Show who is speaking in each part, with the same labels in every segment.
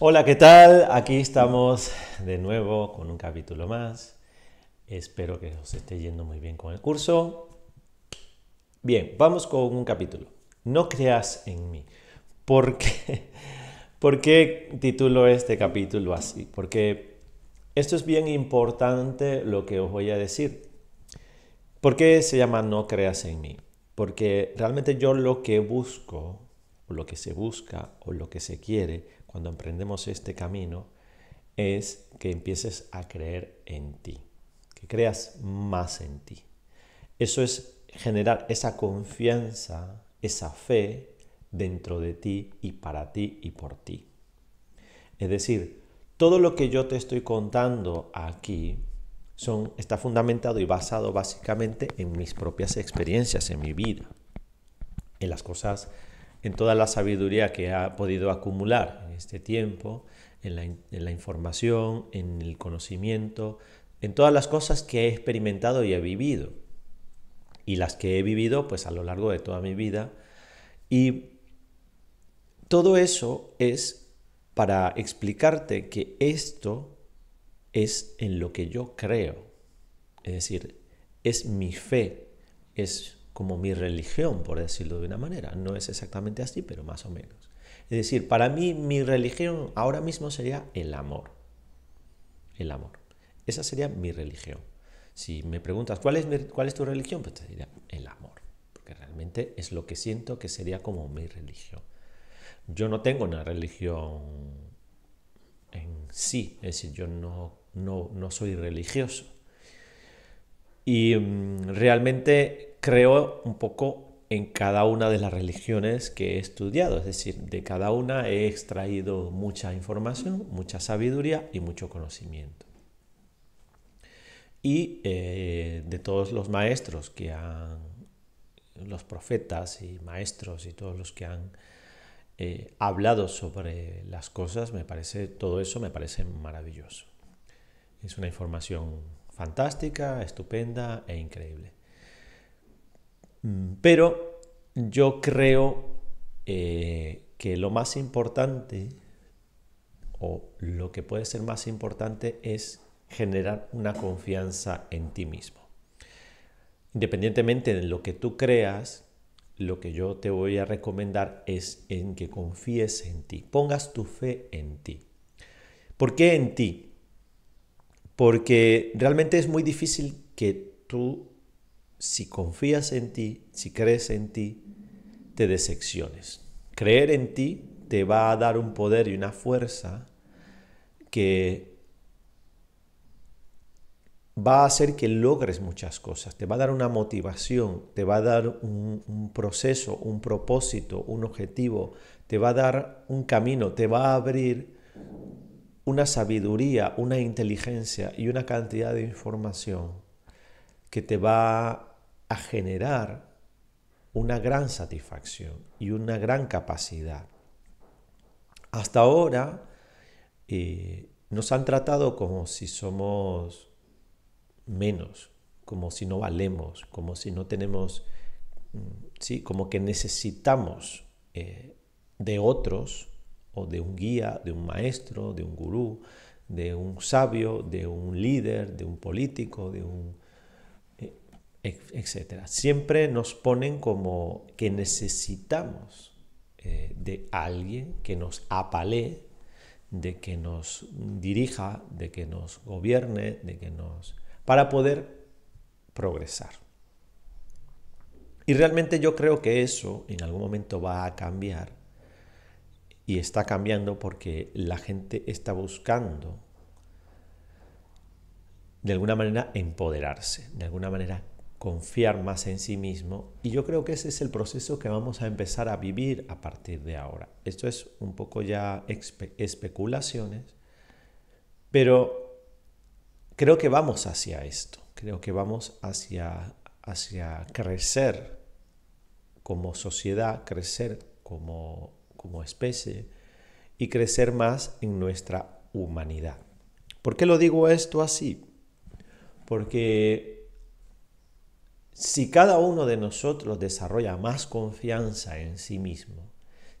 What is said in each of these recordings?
Speaker 1: Hola, ¿qué tal? Aquí estamos de nuevo con un capítulo más. Espero que os esté yendo muy bien con el curso. Bien, vamos con un capítulo. No creas en mí. ¿Por qué, ¿Por titulo este capítulo así? Porque esto es bien importante lo que os voy a decir. ¿Por qué se llama No creas en mí? Porque realmente yo lo que busco, lo que se busca, o lo que se quiere, cuando emprendemos este camino es que empieces a creer en ti, que creas más en ti. Eso es generar esa confianza, esa fe dentro de ti y para ti y por ti. Es decir, todo lo que yo te estoy contando aquí está fundamentado y basado básicamente en mis propias experiencias, en mi vida, en las cosas en toda la sabiduría que ha podido acumular en este tiempo, en la, información, en el conocimiento, en todas las cosas que he experimentado y he vivido. Y las que he vivido pues a lo largo de toda mi vida. Y todo eso es para explicarte que esto es en lo que yo creo. Es decir, es mi fe, es como mi religión, por decirlo de una manera. No es exactamente así, pero más o menos. Es decir, para mí mi religión ahora mismo sería el amor. El amor. Esa sería mi religión. Si me preguntas cuál es, cuál es tu religión, pues te diría el amor. Porque realmente es lo que siento que sería como mi religión. Yo no tengo una religión en sí, es decir, yo no, no soy religioso. Y mm, realmente creo un poco en cada una de las religiones que he estudiado, es decir, de cada una he extraído mucha información, mucha sabiduría y mucho conocimiento. Y eh, de todos los maestros que han, los profetas y maestros y todos los que han eh, hablado sobre las cosas, me parece, todo eso me parece maravilloso. Es una información fantástica, estupenda e increíble. Pero yo creo eh, que lo más importante, o lo que puede ser más importante, es generar una confianza en ti mismo. Independientemente de lo que tú creas, lo que yo te voy a recomendar es en que confíes en ti, pongas tu fe en ti. ¿Por qué en ti? Porque realmente es muy difícil que tú si confías en ti, si crees en ti, te decepciones. Creer en ti te va a dar un poder y una fuerza que va a hacer que logres muchas cosas, te va a dar una motivación, te va a dar un, proceso, un propósito, un objetivo, te va a dar un camino, te va a abrir una sabiduría, una inteligencia y una cantidad de información que te va a generar una gran satisfacción y una gran capacidad. Hasta ahora eh, nos han tratado como si somos menos, como si no valemos, como si no tenemos, mm, sí, como que necesitamos eh, de otros o de un guía, de un maestro, de un gurú, de un sabio, de un líder, de un político, de un Etcétera. Siempre nos ponen como que necesitamos eh, de alguien que nos apalee, de que nos dirija, de que nos gobierne, de que nos... para poder progresar. Y realmente yo creo que eso en algún momento va a cambiar y está cambiando porque la gente está buscando de alguna manera empoderarse, de alguna manera confiar más en sí mismo. Y yo creo que ese es el proceso que vamos a empezar a vivir a partir de ahora. Esto es un poco ya especulaciones, pero creo que vamos hacia esto, creo que vamos hacia, hacia crecer como sociedad, crecer como, como especie y crecer más en nuestra humanidad. ¿Por qué lo digo esto así? Porque si cada uno de nosotros desarrolla más confianza en sí mismo,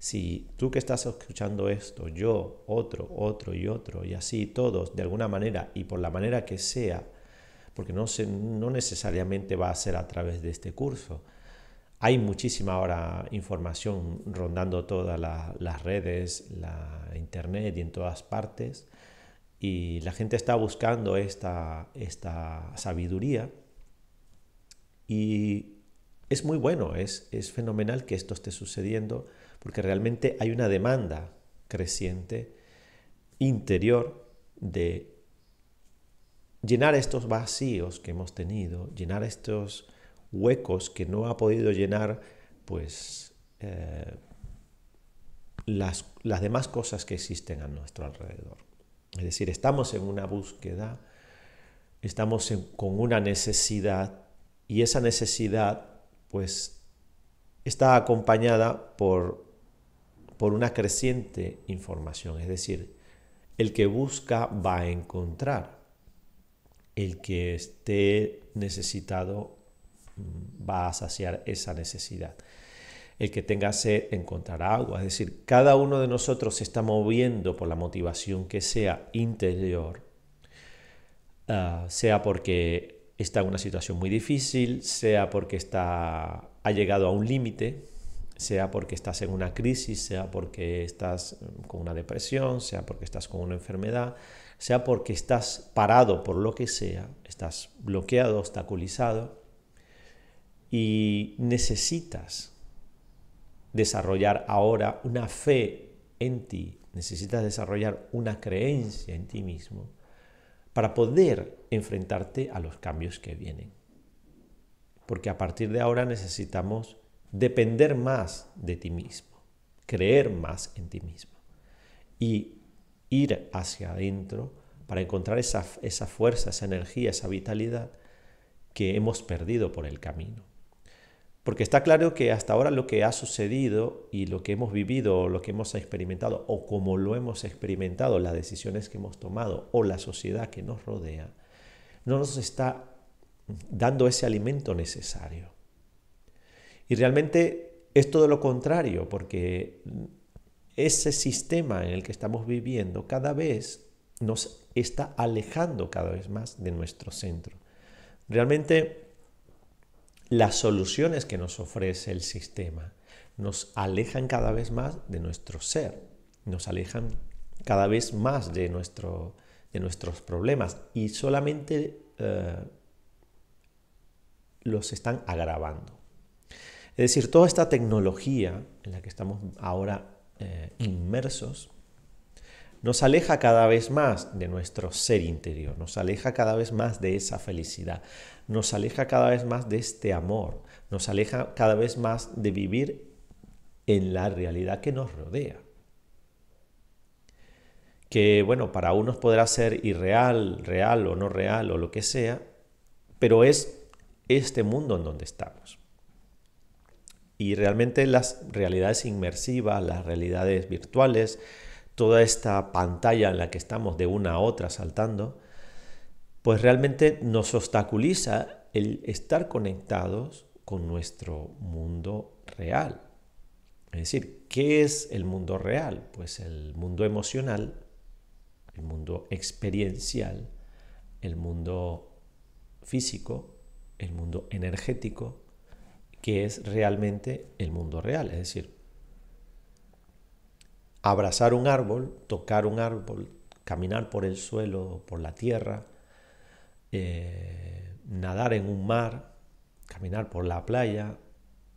Speaker 1: si tú que estás escuchando esto, yo, otro, otro y otro, y así todos, de alguna manera y por la manera que sea, porque no, se, no necesariamente va a ser a través de este curso, hay muchísima ahora información rondando todas las redes, la internet y en todas partes. Y la gente está buscando esta, esta sabiduría y es muy bueno, es, fenomenal que esto esté sucediendo porque realmente hay una demanda creciente interior de llenar estos vacíos que hemos tenido, llenar estos huecos que no ha podido llenar pues eh, las, demás cosas que existen a nuestro alrededor. Es decir, estamos en una búsqueda, estamos con una necesidad y esa necesidad pues está acompañada por, por una creciente información, es decir, el que busca va a encontrar, el que esté necesitado mm, va a saciar esa necesidad. El que tenga sed encontrará agua. Es decir, cada uno de nosotros se está moviendo por la motivación que sea interior, ah, sea porque está en una situación muy difícil, sea porque está, ha llegado a un límite, sea porque estás en una crisis, sea porque estás mm, con una depresión, sea porque estás con una enfermedad, sea porque estás parado por lo que sea, estás bloqueado, obstaculizado y necesitas desarrollar ahora una fe en ti, necesitas desarrollar una creencia en ti mismo para poder enfrentarte a los cambios que vienen. Porque a partir de ahora necesitamos depender más de ti mismo, creer más en ti mismo y ir hacia adentro para encontrar esa, esa fuerza, esa energía, esa vitalidad que hemos perdido por el camino. Porque está claro que hasta ahora lo que ha sucedido y lo que hemos vivido lo que hemos experimentado o como lo hemos experimentado, las decisiones que hemos tomado o la sociedad que nos rodea, no nos está dando ese alimento necesario. Y realmente es todo lo contrario, porque ese sistema en el que estamos viviendo cada vez nos está alejando cada vez más de nuestro centro. Realmente las soluciones que nos ofrece el sistema nos alejan cada vez más de nuestro ser, nos alejan cada vez más de, nuestros problemas y solamente eh, los están agravando. Es decir, toda esta tecnología en la que estamos ahora eh, inmersos nos aleja cada vez más de nuestro ser interior, nos aleja cada vez más de esa felicidad, nos aleja cada vez más de este amor, nos aleja cada vez más de vivir en la realidad que nos rodea. Que bueno, para unos podrá ser irreal, real o no real o lo que sea, pero es este mundo en donde estamos. Y realmente las realidades inmersivas, las realidades virtuales, toda esta pantalla en la que estamos de una a otra saltando, pues realmente nos obstaculiza el estar conectados con nuestro mundo real. Es decir, ¿qué es el mundo real? Pues el mundo emocional, el mundo experiencial, el mundo físico, el mundo energético, que es realmente el mundo real. Es decir, abrazar un árbol, tocar un árbol, caminar por el suelo, por la tierra, eh, nadar en un mar, caminar por la playa,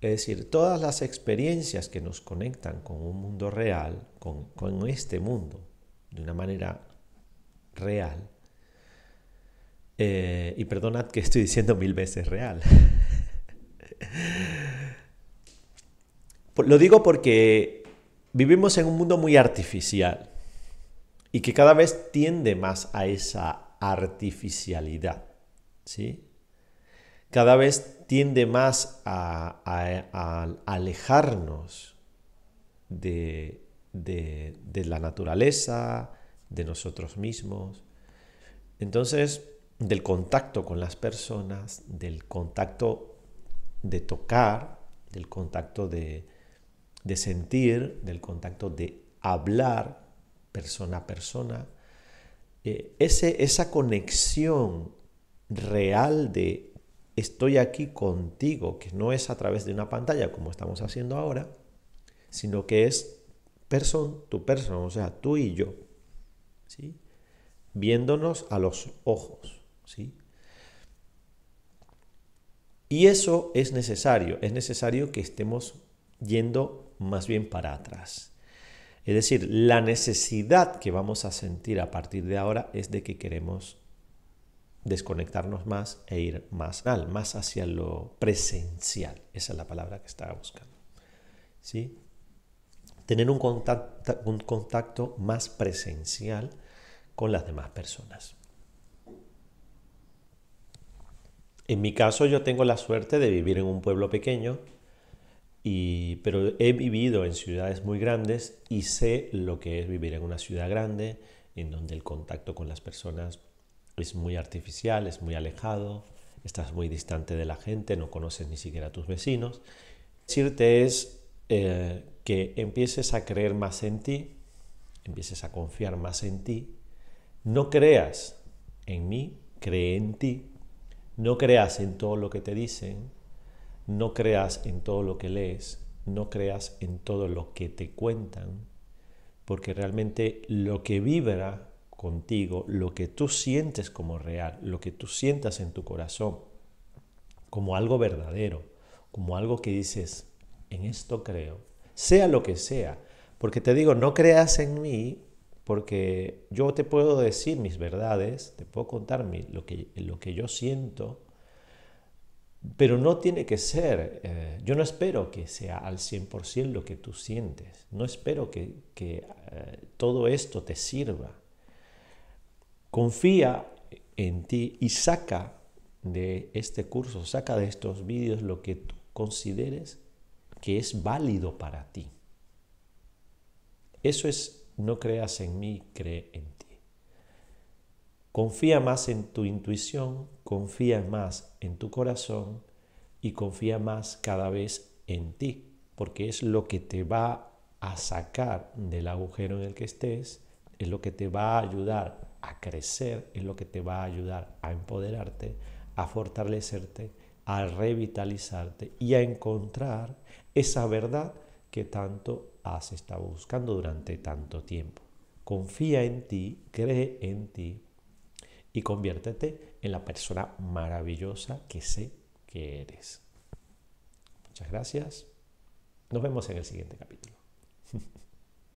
Speaker 1: es decir, todas las experiencias que nos conectan con un mundo real, con, este mundo, de una manera real. Eh, y perdonad que estoy diciendo mil veces real. Lo digo porque vivimos en un mundo muy artificial y que cada vez tiende más a esa artificialidad, ¿sí? Cada vez tiende más a, alejarnos de la naturaleza, de nosotros mismos. Entonces, del contacto con las personas, del contacto de tocar, del contacto de, de sentir, del contacto de hablar persona a persona, eh, ese, esa conexión real de estoy aquí contigo, que no es a través de una pantalla como estamos haciendo ahora, sino que es person tu persona, o sea, tú y yo, ¿sí? viéndonos a los ojos. ¿sí? Y eso es necesario, es necesario que estemos yendo más bien para atrás. Es decir, la necesidad que vamos a sentir a partir de ahora es de que queremos desconectarnos más e ir más al, más hacia lo presencial. Esa es la palabra que estaba buscando. ¿Sí? Tener un contacto, un contacto más presencial con las demás personas. En mi caso yo tengo la suerte de vivir en un pueblo pequeño pero he vivido en ciudades muy grandes y sé lo que es vivir en una ciudad grande, en donde el contacto con las personas es muy artificial, es muy alejado, estás muy distante de la gente, no conoces ni siquiera a tus vecinos. Decirte es eh, que empieces a creer más en ti, empieces a confiar más en ti, no creas en mí, cree en ti, no creas en todo lo que te dicen, no creas en todo lo que lees, no creas en todo lo que te cuentan, porque realmente lo que vibra contigo, lo que tú sientes como real, lo que tú sientas en tu corazón, como algo verdadero, como algo que dices, en esto creo, sea lo que sea, porque te digo, no creas en mí, porque yo te puedo decir mis verdades, te puedo contar lo, que, lo que yo siento, pero no tiene que ser, eh, yo no espero que sea al 100% lo que tú sientes, no espero que, eh, todo esto te sirva. Confía en ti y saca de este curso, saca de estos vídeos lo que tú consideres que es válido para ti. Eso es, no creas en mí, cree en ti. Confía más en tu intuición, confía más en tu corazón y confía más cada vez en ti, porque es lo que te va a sacar del agujero en el que estés, es lo que te va a ayudar a crecer, es lo que te va a ayudar a empoderarte, a fortalecerte, a revitalizarte y a encontrar esa verdad que tanto has estado buscando durante tanto tiempo. Confía en ti, cree en ti y conviértete en la persona maravillosa que sé que eres. Muchas gracias. Nos vemos en el siguiente capítulo.